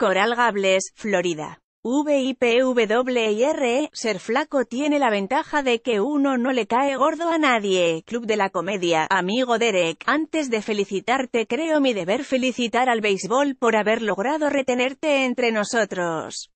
Coral Gables, Florida. VIPWR, e, ser flaco tiene la ventaja de que uno no le cae gordo a nadie. Club de la Comedia, amigo Derek, antes de felicitarte creo mi deber felicitar al béisbol por haber logrado retenerte entre nosotros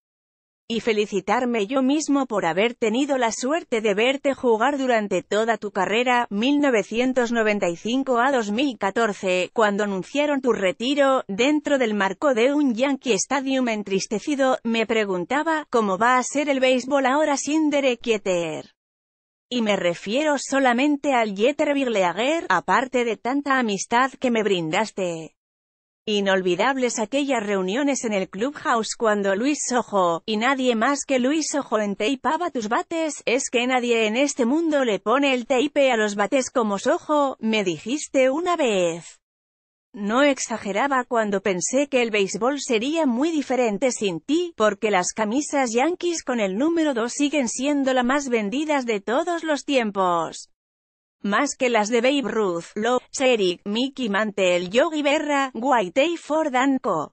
y felicitarme yo mismo por haber tenido la suerte de verte jugar durante toda tu carrera, 1995 a 2014, cuando anunciaron tu retiro, dentro del marco de un Yankee Stadium entristecido, me preguntaba, ¿cómo va a ser el béisbol ahora sin Derek Jeter? Y me refiero solamente al Jeter Birleaguer, aparte de tanta amistad que me brindaste. Inolvidables aquellas reuniones en el Clubhouse cuando Luis Sojo, y nadie más que Luis Sojo enteipaba tus bates, es que nadie en este mundo le pone el tape a los bates como Sojo, me dijiste una vez. No exageraba cuando pensé que el béisbol sería muy diferente sin ti, porque las camisas Yankees con el número 2 siguen siendo las más vendidas de todos los tiempos más que las de Babe Ruth, Lou, Eric, Mickey Mantel, Yogi Berra, Whitey Ford Co.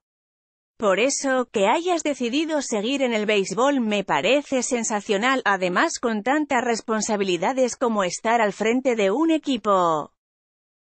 Por eso, que hayas decidido seguir en el béisbol me parece sensacional, además con tantas responsabilidades como estar al frente de un equipo.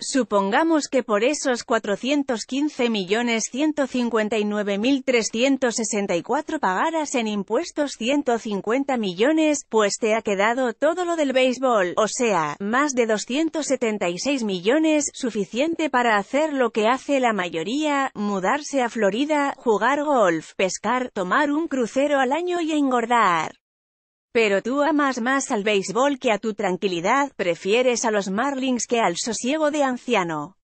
Supongamos que por esos 415.159.364 pagaras en impuestos 150 millones, pues te ha quedado todo lo del béisbol, o sea, más de 276 millones, suficiente para hacer lo que hace la mayoría, mudarse a Florida, jugar golf, pescar, tomar un crucero al año y engordar. Pero tú amas más al béisbol que a tu tranquilidad, prefieres a los Marlins que al sosiego de anciano.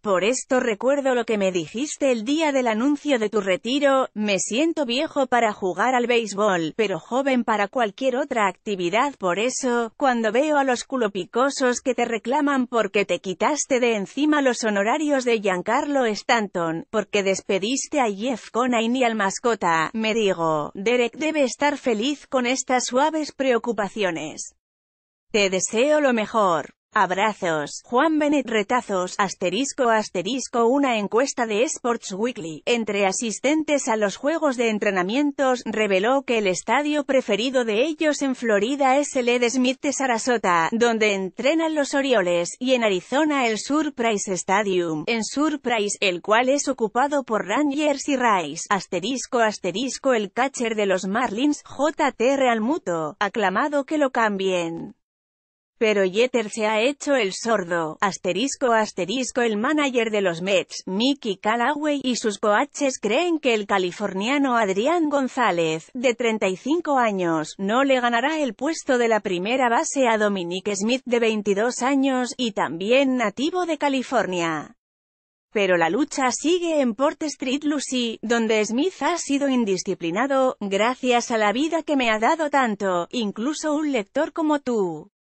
Por esto recuerdo lo que me dijiste el día del anuncio de tu retiro, me siento viejo para jugar al béisbol, pero joven para cualquier otra actividad. Por eso, cuando veo a los culopicosos que te reclaman porque te quitaste de encima los honorarios de Giancarlo Stanton, porque despediste a Jeff Conain y al mascota, me digo, Derek debe estar feliz con estas suaves preocupaciones. Te deseo lo mejor. Abrazos, Juan Benet Retazos, asterisco asterisco Una encuesta de Sports Weekly, entre asistentes a los Juegos de Entrenamientos, reveló que el estadio preferido de ellos en Florida es el Ed Smith de Sarasota, donde entrenan los Orioles, y en Arizona el Surprise Stadium, en Surprise, el cual es ocupado por Rangers y Rice, asterisco asterisco El catcher de los Marlins, JT Realmuto, aclamado que lo cambien. Pero Jeter se ha hecho el sordo, asterisco asterisco el manager de los Mets, Mickey Callaway, y sus coaches creen que el californiano Adrián González, de 35 años, no le ganará el puesto de la primera base a Dominique Smith, de 22 años, y también nativo de California. Pero la lucha sigue en Port Street Lucy, donde Smith ha sido indisciplinado, gracias a la vida que me ha dado tanto, incluso un lector como tú.